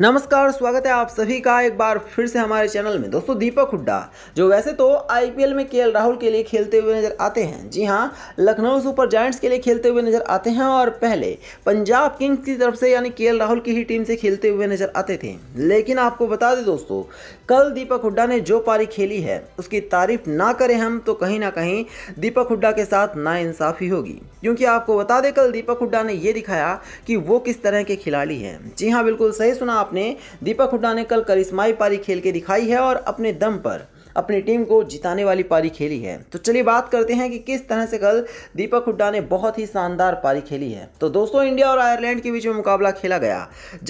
नमस्कार स्वागत है आप सभी का एक बार फिर से हमारे चैनल में दोस्तों दीपक हुड्डा जो वैसे तो आईपीएल में के राहुल के लिए खेलते हुए नजर आते हैं जी हाँ लखनऊ सुपर जायंट्स के लिए खेलते हुए नजर आते हैं और पहले पंजाब किंग्स की तरफ से यानी के राहुल की ही टीम से खेलते हुए नजर आते थे लेकिन आपको बता दें दोस्तों कल दीपक हुड्डा ने जो पारी खेली है उसकी तारीफ ना करें हम तो कहीं ना कहीं दीपक हुड्डा के साथ नाइंसाफ़ी होगी क्योंकि आपको बता दें कल दीपक हुड्डा ने यह दिखाया कि वो किस तरह के खिलाड़ी हैं जी हाँ बिल्कुल सही सुना आप आपने दीपक हुडा ने कल करिश्माई पारी खेल के दिखाई है और अपने दम पर अपनी टीम को जिताने वाली पारी खेली है तो चलिए बात करते हैं कि किस तरह से कल दीपक हुड्डा ने बहुत ही शानदार पारी खेली है तो दोस्तों इंडिया और आयरलैंड के बीच में मुकाबला खेला गया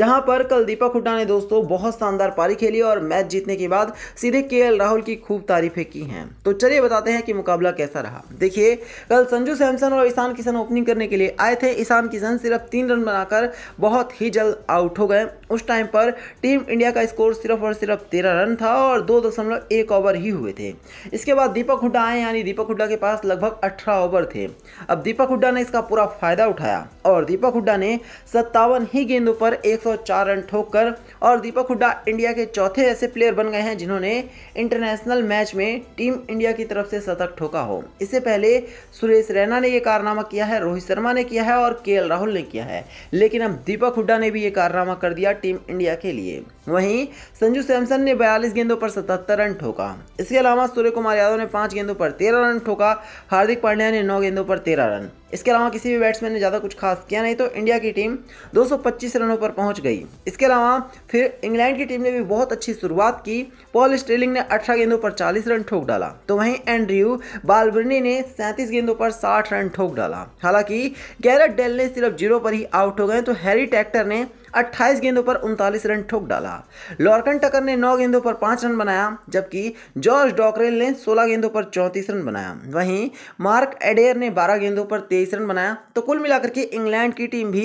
जहां पर कल दीपक हुड्डा ने दोस्तों बहुत शानदार पारी खेली और मैच जीतने के बाद सीधे के राहुल की खूब तारीफें की हैं तो चलिए बताते हैं कि मुकाबला कैसा रहा देखिए कल संजू सैमसन और ईशान किशन ओपनिंग करने के लिए आए थे ईशान किशन सिर्फ तीन रन बनाकर बहुत ही जल्द आउट हो गए उस टाइम पर टीम इंडिया का स्कोर सिर्फ और सिर्फ तेरह रन था और दो दशमलव एक ओवर ही हुए थे इसके बाद दीपक हुड्डा आए यानी दीपक हुड्डा के पास लगभग अठारह ओवर थे अब दीपक हुड्डा ने इसका पूरा फायदा उठाया और दीपक हुड्डा ने सत्तावन ही गेंदों पर एक रन ठोक और दीपक हुड्डा इंडिया के चौथे ऐसे प्लेयर बन गए हैं जिन्होंने इंटरनेशनल मैच में टीम इंडिया की तरफ से शतक ठोका हो इससे पहले सुरेश रैना ने यह कारनामा किया है रोहित शर्मा ने किया है और के राहुल ने किया है लेकिन अब दीपक हुड्डा ने भी यह कारनामा कर दिया टीम इंडिया के लिए वहीं संजू सैमसन ने बयालीस गेंदों पर सतहत्तर रन ठोका इसके अलावा सूर्य कुमार यादव ने पाँच गेंदों पर तेरह रन ठोका हार्दिक पांड्या ने नौ गेंदों पर तेरह रन इसके अलावा किसी भी बैट्समैन ने ज़्यादा कुछ खास किया नहीं तो इंडिया की टीम 225 रनों पर पहुंच गई इसके अलावा फिर इंग्लैंड की टीम ने भी बहुत अच्छी शुरुआत की पॉल स्टेलिंग ने 18 गेंदों पर 40 रन ठोक डाला तो वहीं एंड्रयू बालबर्नी ने 37 गेंदों पर 60 रन ठोक डाला हालांकि गैरट डेल ने सिर्फ जीरो पर ही आउट हो गए तो हैरी टैक्टर ने 28 गेंदों पर उनतालीस रन ठोक डाला लॉर्कन टकर ने 9 गेंदों पर 5 रन बनाया जबकि जॉर्ज डॉकरेल ने 16 गेंदों पर 34 रन बनाया वहीं मार्क एडेयर ने 12 गेंदों पर तेईस रन बनाया तो कुल मिलाकर के इंग्लैंड की टीम भी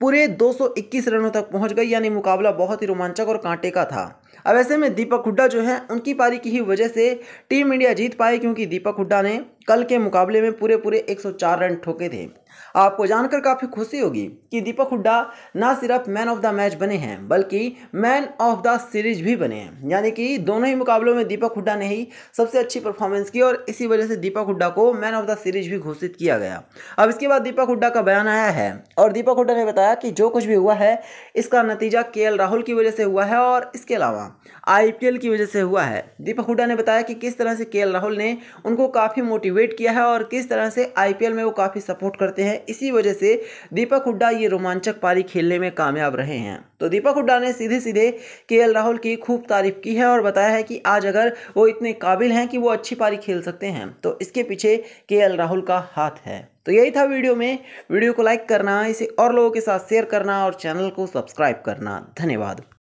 पूरे 221 रनों तक पहुंच गई यानी मुकाबला बहुत ही रोमांचक और कांटे का था अब ऐसे में दीपक हुड्डा जो है उनकी पारी की ही वजह से टीम इंडिया जीत पाई क्योंकि दीपक हुड्डा ने कल के मुकाबले में पूरे पूरे 104 रन ठोके थे आपको जानकर काफ़ी खुशी होगी कि दीपक हुड्डा ना सिर्फ मैन ऑफ द मैच बने हैं बल्कि मैन ऑफ द सीरीज भी बने हैं यानी कि दोनों ही मुकाबलों में दीपक हुड्डा ने ही सबसे अच्छी परफॉर्मेंस की और इसी वजह से दीपक हुड्डा को मैन ऑफ द सीरीज भी घोषित किया गया अब इसके बाद दीपक हुड्डा का बयान आया है और दीपक हुड्डा ने बताया कि जो कुछ भी हुआ है इसका नतीजा के राहुल की वजह से हुआ है और इसके अलावा आईपीएल हाँ, की वजह से हुआ है दीपक हुडा ने बताया कि किस तरह से के राहुल ने उनको काफ़ी मोटिवेट किया है और किस तरह से आईपीएल में वो काफ़ी सपोर्ट करते हैं इसी वजह से दीपक हुडा ये रोमांचक पारी खेलने में कामयाब रहे हैं तो दीपक हुडा ने सीधे सीधे के राहुल की खूब तारीफ की है और बताया है कि आज अगर वो इतने काबिल हैं कि वो अच्छी पारी खेल सकते हैं तो इसके पीछे के राहुल का हाथ है तो यही था वीडियो में वीडियो को लाइक करना इसे और लोगों के साथ शेयर करना और चैनल को सब्सक्राइब करना धन्यवाद